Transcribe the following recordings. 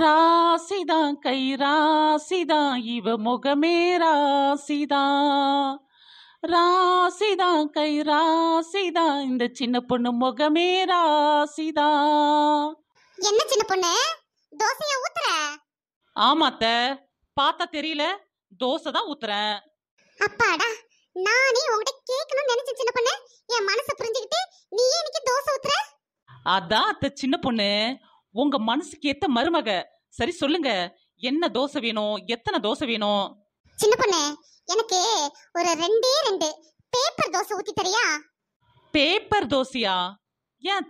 ராசிதான் கை ராசிதான் இவ முகமே ராசிதான் ராசிதான் கை ராசிதான் இந்த சின்ன பொண்ணு முகமே ராசிதான் என்ன சின்ன பொண்ணு தோசைய ஊத்துற ஆமாத்த பார்த்தா தெரியல தோசை தான் ஊத்துறேன் அப்பாடா நானே உங்ககிட்ட கேட்கணும்னு நினைச்ச சின்ன பொண்ணு என் மனசை புரிஞ்சுக்கிட்டு நீ எனக்கு தோசை ஊத்துற அதான் அத்த சின்ன பொண்ணு உங்க மனசுக்கு ஏத்த மருமக சரி சொல்லுங்க என்ன தோசை வேணும் எத்தனை தோசை வேணும் சின்ன பொண்ணு எனக்கு ஒரு ரெண்டே ரெண்டு பேப்பர் தோசை ஊத்தி தரியா பேப்பர் தோசையா ஏன்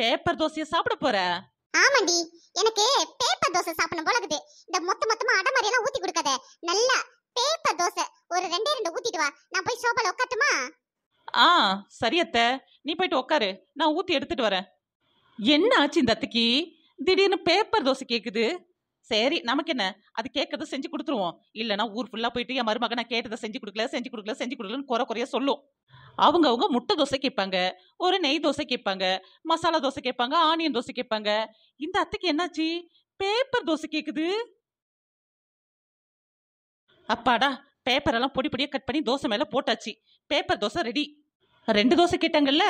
பேப்பர் தோசைய சாப்பிட போற ஆமாண்டி எனக்கு பேப்பர் தோசை சாப்பிடணும் போல இருக்குது இந்த மொத்த மொத்தமா அடை மாதிரி எல்லாம் ஊத்தி கொடுக்காத நல்லா பேப்பர் தோசை ஒரு ரெண்டே ரெண்டு ஊத்திட்டு வா நான் போய் சோபால உட்காட்டுமா ஆ சரி அத்தை நீ போயிட்டு உட்காரு நான் ஊத்தி எடுத்துட்டு வரேன் என்ன ஆச்சு இந்த அத்தைக்கு திடீர்னு பேப்பர் தோசை கேக்குது சரி நமக்கு என்ன அது கேட்கறத செஞ்சு கொடுத்துருவோம் இல்லைன்னா ஊர் ஃபுல்லாக போயிட்டு என் மருமக நான் கேட்டதை செஞ்சு கொடுக்கல செஞ்சு கொடுக்கல செஞ்சு கொடுக்கலன்னு குறை குறைய சொல்லும் அவங்க அவங்க முட்டை தோசை கேட்பாங்க ஒரு நெய் தோசை கேட்பாங்க மசாலா தோசை கேட்பாங்க ஆனியன் தோசை கேட்பாங்க இந்த அத்தைக்கு என்னாச்சு பேப்பர் தோசை கேட்குது அப்பாடா பேப்பர் எல்லாம் பொடி பொடியாக கட் பண்ணி தோசை மேலே போட்டாச்சு பேப்பர் தோசை ரெடி ரெண்டு தோசை கேட்டாங்கல்ல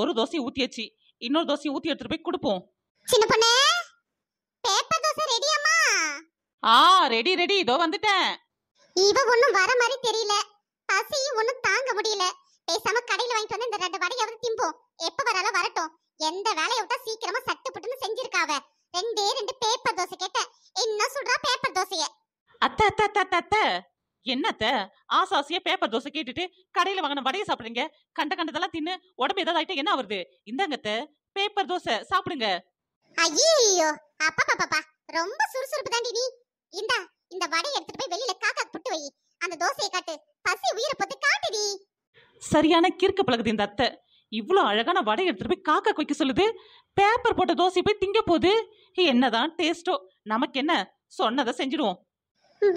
ஒரு தோசையை ஊற்றியாச்சு இன்னொரு தோசையை ஊத்தி எடுத்துட்டு போய் கொடுப்போம் சின்ன பொண்ணு பேப்பர் தோசை ரெடி அம்மா ஆ ரெடி ரெடி இதோ வந்துட்டேன் இவ ஒண்ணும் வர மாதிரி தெரியல பசி ஒண்ணும் தாங்க முடியல பேசாம கடையில வாங்கிட்டு வந்து இந்த ரெண்டு வடையாவது திம்போம் எப்ப வராலும் வரட்டும் எந்த வேலையை விட்டா சீக்கிரமா சட்டு செஞ்சிருக்காவ ரெண்டே ரெண்டு பேப்பர் தோசை கேட்ட என்ன சொல்றா பேப்பர் தோசைய அத்த அத்த அத்த அத்த என்னத்த ஆசாசிய பேப்பர் தோசை கேட்டுட்டு கடையில வாங்கின வடையை சாப்பிடுறீங்க கண்ட கண்டதெல்லாம் தின்னு உடம்பு ஏதாவது என்ன வருது இந்தங்கத்த பேப்பர் தோசை சாப்பிடுங்க ஐயோ அப்பா பாப்பா ரொம்ப சுறுசுறுப்பு தாண்டி நீ இந்த இந்த வடையை எடுத்துட்டு போய் வெளியில காக்கா புட்டு வை அந்த தோசையை காட்டு பசி உயிரை போட்டு காட்டுடி சரியான கிறுக்க பழகுது இந்த அத்தை இவ்வளோ அழகான வடை எடுத்துட்டு போய் காக்கா கொய்க்க சொல்லுது பேப்பர் போட்ட தோசை போய் திங்க போகுது என்னதான் டேஸ்டோ நமக்கு என்ன சொன்னதை செஞ்சிடுவோம்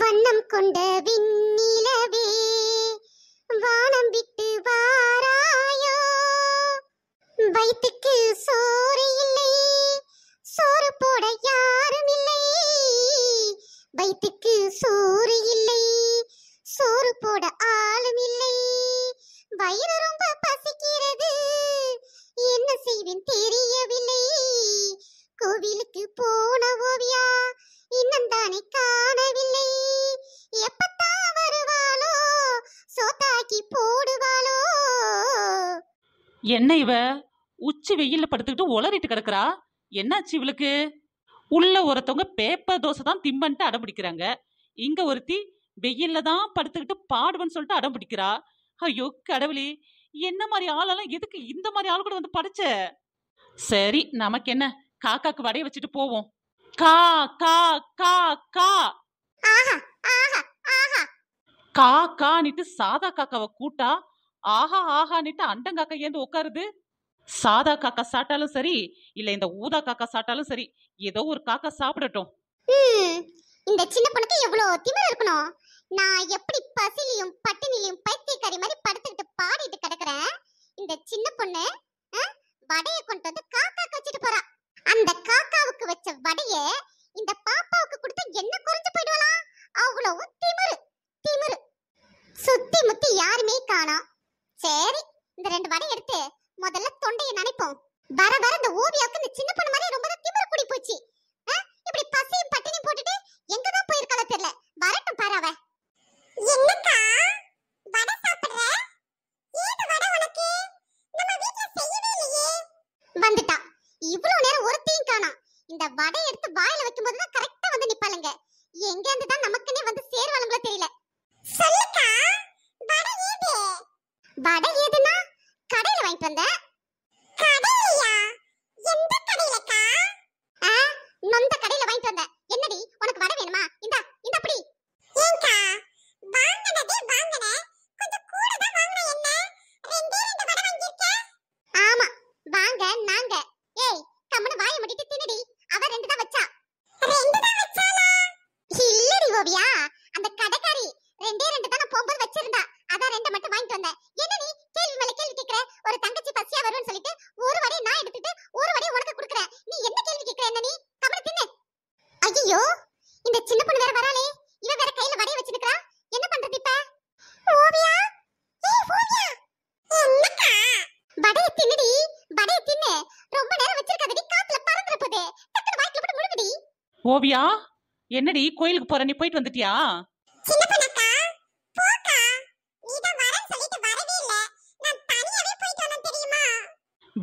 வண்ணம் கொண்ட விண்ணிலவே வானம் விட்டு வாராயோ வயிற்றுக்கு சோறு இல்லை சோறு போட யாரும் இல்லை வயிற்றுக்கு சோறு இல்லை சோறு போட ஆளும் இல்லை வயிறு ரொம்ப பசிக்கிறது என்ன செய்வேன் தெரியவில்லை கோவிலுக்கு போன ஓவியா இன்னும் தானே காணவில்லை எப்பத்தான் வருவாளோ சோத்தாக்கி போடுவாளோ என்ன இவ உச்சி வெயில படுத்துக்கிட்டு உளறிட்டு கிடக்குறா என்னாச்சு இவளுக்கு உள்ள ஒருத்தவங்க பேப்பர் தோசை தான் திம்பன்ட்டு அடம் பிடிக்கிறாங்க இங்க ஒருத்தி வெயில்ல தான் படுத்துக்கிட்டு பாடுவேன்னு சொல்லிட்டு அடம் பிடிக்கிறா ஐயோ கடவுளே என்ன மாதிரி ஆளெல்லாம் எதுக்கு இந்த மாதிரி ஆள் கூட வந்து படிச்ச சரி நமக்கு என்ன காக்காக்கு வடைய வச்சுட்டு போவோம் கா கா கா கா கா கான்னுட்டு சாதா காக்காவை கூட்டா ஆஹா ஆஹான்னுட்டு அண்டங்காக்கா ஏந்து உட்காருது சாதா காக்கா சாட்டாலும் சரி இல்ல இந்த ஊதா காக்கா சாட்டாலும் சரி ஏதோ ஒரு காக்கா சாப்பிடட்டும் இந்த சின்ன பொண்ணுக்கு எவ்வளவு திமிர் இருக்கணும் நான் எப்படி பசிலையும் பட்டினிலையும் பைத்தியக்காரி மாதிரி படுத்துக்கிட்டு பாடிட்டு கிடக்குறேன் இந்த சின்ன பொண்ணு வடையை கொண்டு வந்து காக்கா கச்சிட்டு போறான் அந்த காக்காவுக்கு வச்ச வடைய இந்த பாப்பாவுக்கு கொடுத்தா என்ன குறைஞ்சு போயிடுவலாம் அவ்வளவு திமிரு திமிரு சுத்தி முத்தி யாருமே காணோம் சரி இந்த ரெண்டு வடை எடுத்து முதல்ல தொண்டையை நினைப்போம் வர வர இந்த ஓவியாவுக்கு இந்த சின்ன பொண்ணு மாதிரி ரொம்ப வடை எடுத்து வடைய தின்னுடி வடைய தின்னு ரொம்ப நேரம் வச்சிருக்காதடி காத்துல பறந்துற போதே டக்குனு வாய்க்குல போட்டு முழுங்குடி ஓவியா என்னடி கோயிலுக்கு போற நீ போயிட்டு வந்துட்டியா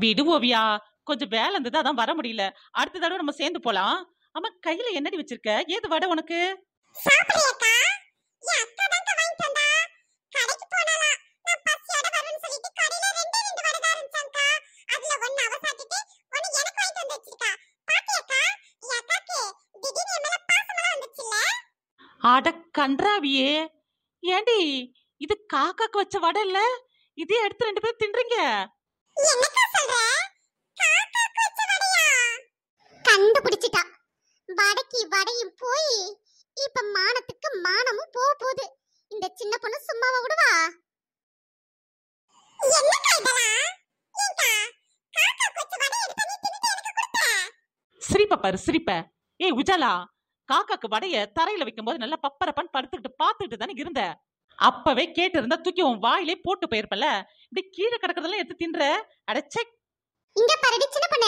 விடு ஓவியா கொஞ்சம் வேலை இருந்தது அதான் வர முடியல அடுத்த தடவை நம்ம சேர்ந்து போலாம் ஆமா கையில என்னடி வச்சிருக்க ஏது வடை உனக்கு சாப்பிடுறியா அட கன்றாவியே ஏண்டி இது காக்காக்கு வச்ச வடை இல்ல இதே எடுத்து ரெண்டு பேரும் தின்றீங்க காக்கா கண்டுபிடிச்சிட்டா வடைக்கு வடையும் போய் இப்ப மானத்துக்கு மானமும் போக போகுது இந்த சின்ன பொண்ணு சும்மாவா விடுவா சிரிப்ப பாரு சிரிப்ப ஏய் உஜாலா காக்காக்கு வடைய தரையில வைக்கும் போது நல்லா பப்பரப்பன் படுத்துக்கிட்டு பாத்துக்கிட்டு தானே இருந்த அப்பவே கேட்டு இருந்தா தூக்கி உன் வாயிலே போட்டு போயிருப்பல இப்படி கீழே கிடக்குறதெல்லாம் எடுத்து தின்ற அடைச்சே இங்க பரடி சின்ன பண்ண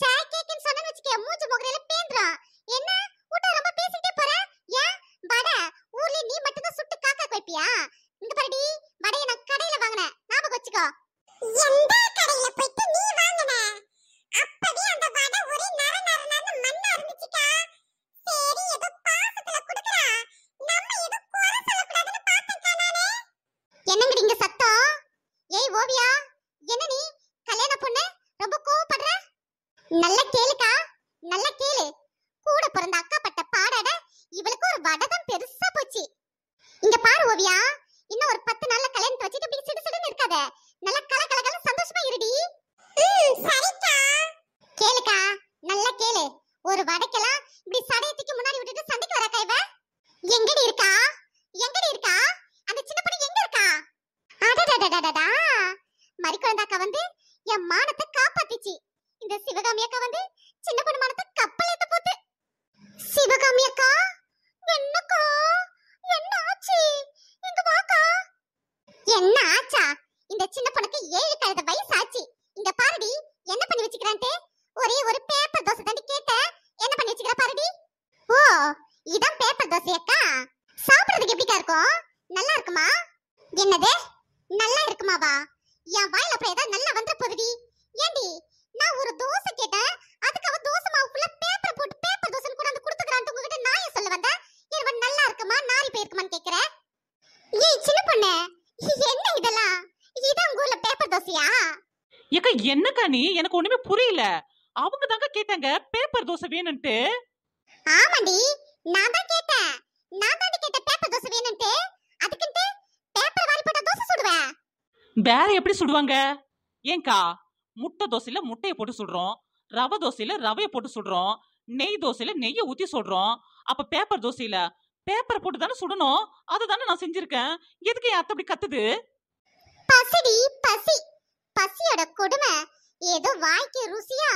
சாய் கேக்குன்னு சொன்ன வச்சுக்க மூச்சு முகரையில பேந்துறான் என்ன உட்ட ரொம்ப பேசிட்டே போற ஏன் வட ஊர்ல நீ மட்டும் தான் சுட்டு காக்கா கொய்ப்பியா இங்க பரடி வடைய நான் கடையில வாங்கினேன் ஞாபகம் வச்சுக்கோ எந்த கடையில போய் எங்கடி இருக்கா எங்கடி இருக்கா அந்த சின்ன பொண்ணு எங்க இருக்கா அடடடடடடா மரிக்குழந்தாக்கா வந்து என் மானத்தை காப்பாத்திச்சு இந்த சிவகாமி அக்கா வந்து சின்ன பொண்ணு மானத்தை கப்பல் ஏத்த போத்து சிவகாமி அக்கா என்னக்கா என்ன ஆச்சு எங்க வாக்கா என்ன ஆச்சா இந்த சின்ன பொண்ணுக்கு ஏழு கழுத வயசு ஆச்சு இங்க பாருடி என்ன பண்ணி வச்சுக்கிறான்ட்டு ஒரே ஒரு என்னக்கா நீ எனக்கு ஒண்ணுமே புரியல அவங்க தாங்க கேட்டாங்க பேப்பர் தோசை வேணும்ட்டு ஆமாடி நான் தான் கேட்டேன் நான் தான் கேட்ட பேப்பர் தோசை வேணும்ட்டு அதுக்குன்ட்டு பேப்பர் வாரி போட்ட தோசை சுடுவேன் வேற எப்படி சுடுவாங்க ஏங்கா முட்டை தோசையில முட்டையை போட்டு சுடுறோம் ரவை தோசையில ரவையை போட்டு சுடுறோம் நெய் தோசையில நெய்யை ஊத்தி சுடுறோம் அப்ப பேப்பர் தோசையில பேப்பர் போட்டு தானே சுடணும் அதை தானே நான் செஞ்சிருக்கேன் எதுக்கு என் அத்தை அப்படி கத்துது பசிடி பசி பசியோட கொடுமை ஏதோ வாய்க்கு ருசியா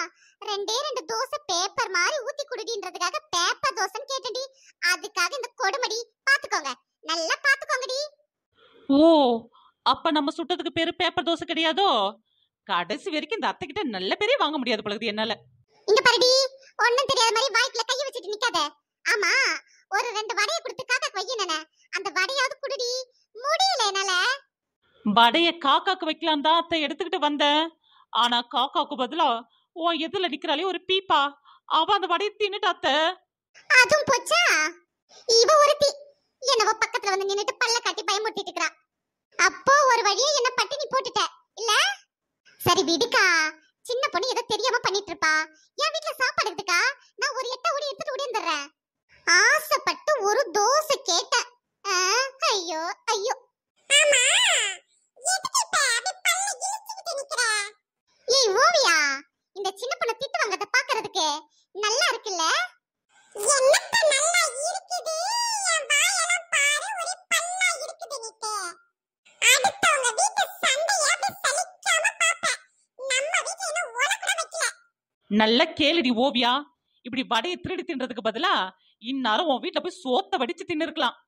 ரெண்டே ரெண்டு தோசை பேப்பர் மாதிரி ஊத்தி குடுடின்றதுக்காக பேப்பர் தோசைன்னு கேட்டடி அதுக்காக இந்த கொடுமடி பாத்துக்கோங்க நல்லா பாத்துக்கோங்கடி ஓ அப்ப நம்ம சுட்டதுக்கு பேரு பேப்பர் தோசை கிடையாதோ கடைசி வரைக்கும் இந்த அத்தை கிட்ட நல்ல பெரிய வாங்க முடியாது பொழுது என்னால இங்க பாருடி ஒண்ணும் தெரியாத மாதிரி வாய்க்குல கைய வச்சிட்டு நிக்காத ஆமா ஒரு ரெண்டு வடைய கொடுத்து காக்க வையினனே அந்த வடையாவது குடுடி முடியல என்னால வடைய காக்காக்கு வைக்கலாம் தான் அத்தை எடுத்துக்கிட்டு வந்தேன் ஆனா காக்காக்கு பதிலா உன் எதுல நிக்கிறாளே ஒரு பீப்பா அவ அந்த வடையை தின்னுட்டு அத்தை அதுவும் போச்சா இவ பீ என்னவோ பக்கத்துல வந்து நின்னுட்டு பல்ல காட்டி பயமுட்டிட்டு இருக்கா அப்போ ஒரு வழியே என்ன நீ போட்டுட்ட இல்ல சரி விடுக்கா சின்ன பொண்ணு ஏதோ தெரியாம பண்ணிட்டு இருப்பா என் வீட்டுல சாப்பாடு எடுத்துக்கா நான் ஒரு எட்ட ஓடி எடுத்துட்டு ஓடி வந்துடுறேன் ஆசைப்பட்டு ஒரு தோசை நல்லா இருக்குல்ல என்னத்த நல்லா இருக்குது என் வாயெல்லாம் பாரு ஒரு பல்லா இருக்குது நீட்டு அடுத்தவங்க வீட்டு சலிக்காம நம்ம வீட்டு என்ன ஓல கூட வைக்கல நல்ல கேளுடி ஓவியா இப்படி வடையை திருடி தின்றதுக்கு பதிலா இந்நேரம் உன் வீட்டுல போய் சோத்த வடிச்சு தின்னு இருக்கலாம்